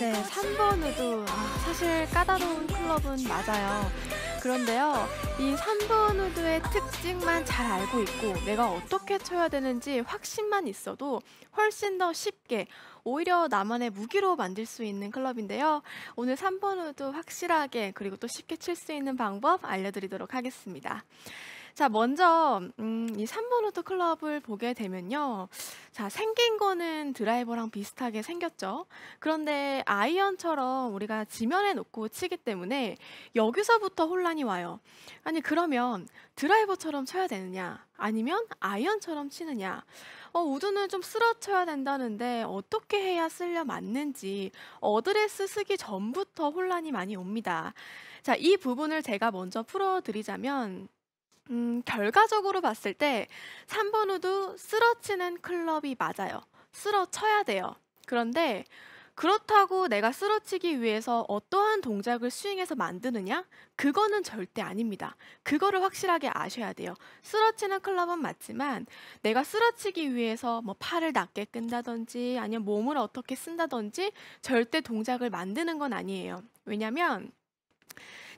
네, 3번 우드. 사실 까다로운 클럽은 맞아요. 그런데요, 이 3번 우드의 특징만 잘 알고 있고 내가 어떻게 쳐야 되는지 확신만 있어도 훨씬 더 쉽게 오히려 나만의 무기로 만들 수 있는 클럽인데요. 오늘 3번 우드 확실하게 그리고 또 쉽게 칠 수 있는 방법 알려드리도록 하겠습니다. 자, 먼저 음, 이 3번 오토 클럽을 보게 되면요. 자, 생긴 거는 드라이버랑 비슷하게 생겼죠. 그런데 아이언처럼 우리가 지면에 놓고 치기 때문에 여기서부터 혼란이 와요. 아니, 그러면 드라이버처럼 쳐야 되느냐? 아니면 아이언처럼 치느냐? 어, 우드는 좀 쓰러쳐야 된다는데 어떻게 해야 쓸려 맞는지 어드레스 쓰기 전부터 혼란이 많이 옵니다. 자, 이 부분을 제가 먼저 풀어드리자면 음, 결과적으로 봤을 때 3번 우도 쓰러치는 클럽이 맞아요. 쓰러쳐야 돼요. 그런데 그렇다고 내가 쓰러치기 위해서 어떠한 동작을 스윙해서 만드느냐? 그거는 절대 아닙니다. 그거를 확실하게 아셔야 돼요. 쓰러치는 클럽은 맞지만 내가 쓰러치기 위해서 뭐 팔을 낮게 끈다든지 아니면 몸을 어떻게 쓴다든지 절대 동작을 만드는 건 아니에요. 왜냐면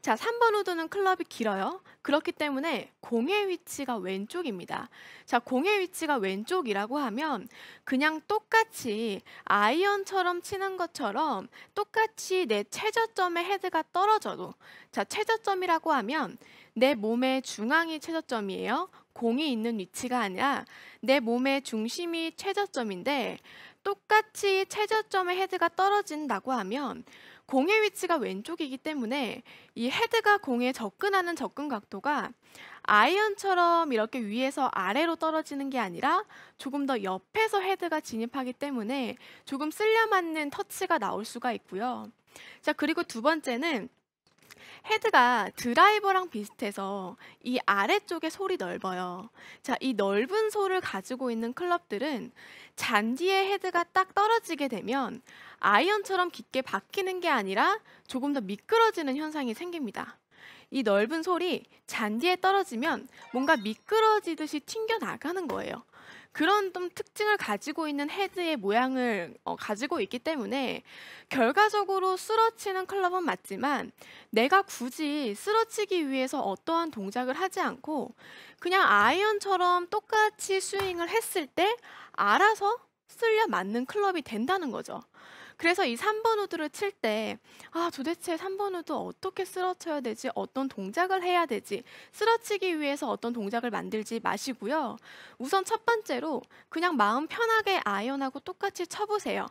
자, 3번 우드는 클럽이 길어요. 그렇기 때문에 공의 위치가 왼쪽입니다. 자, 공의 위치가 왼쪽이라고 하면 그냥 똑같이 아이언처럼 치는 것처럼 똑같이 내 최저점의 헤드가 떨어져도 자, 최저점이라고 하면 내 몸의 중앙이 최저점이에요. 공이 있는 위치가 아니라 내 몸의 중심이 최저점인데 똑같이 최저점의 헤드가 떨어진다고 하면 공의 위치가 왼쪽이기 때문에 이 헤드가 공에 접근하는 접근 각도가 아이언처럼 이렇게 위에서 아래로 떨어지는 게 아니라 조금 더 옆에서 헤드가 진입하기 때문에 조금 쓸려맞는 터치가 나올 수가 있고요. 자, 그리고 두 번째는 헤드가 드라이버랑 비슷해서 이 아래쪽에 솔이 넓어요. 자, 이 넓은 솔을 가지고 있는 클럽들은 잔디에 헤드가 딱 떨어지게 되면 아이언처럼 깊게 박히는 게 아니라 조금 더 미끄러지는 현상이 생깁니다. 이 넓은 솔이 잔디에 떨어지면 뭔가 미끄러지듯이 튕겨 나가는 거예요. 그런 좀 특징을 가지고 있는 헤드의 모양을 어, 가지고 있기 때문에 결과적으로 쓰러치는 클럽은 맞지만 내가 굳이 쓰러치기 위해서 어떠한 동작을 하지 않고 그냥 아이언처럼 똑같이 스윙을 했을 때 알아서 쓸려 맞는 클럽이 된다는 거죠. 그래서 이 3번 우드를 칠 때 아 도대체 3번 우드 어떻게 쓰러쳐야 되지? 어떤 동작을 해야 되지? 쓰러치기 위해서 어떤 동작을 만들지 마시고요. 우선 첫 번째로 그냥 마음 편하게 아이언하고 똑같이 쳐보세요.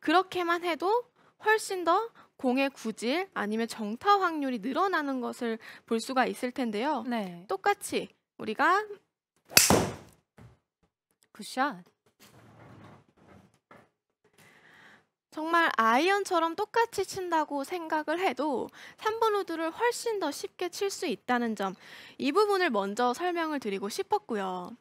그렇게만 해도 훨씬 더 공의 구질 아니면 정타 확률이 늘어나는 것을 볼 수가 있을 텐데요. 네. 똑같이 우리가 굿샷 정말 아이언처럼 똑같이 친다고 생각을 해도 3번 우드를 훨씬 더 쉽게 칠 수 있다는 점, 이 부분을 먼저 설명을 드리고 싶었고요.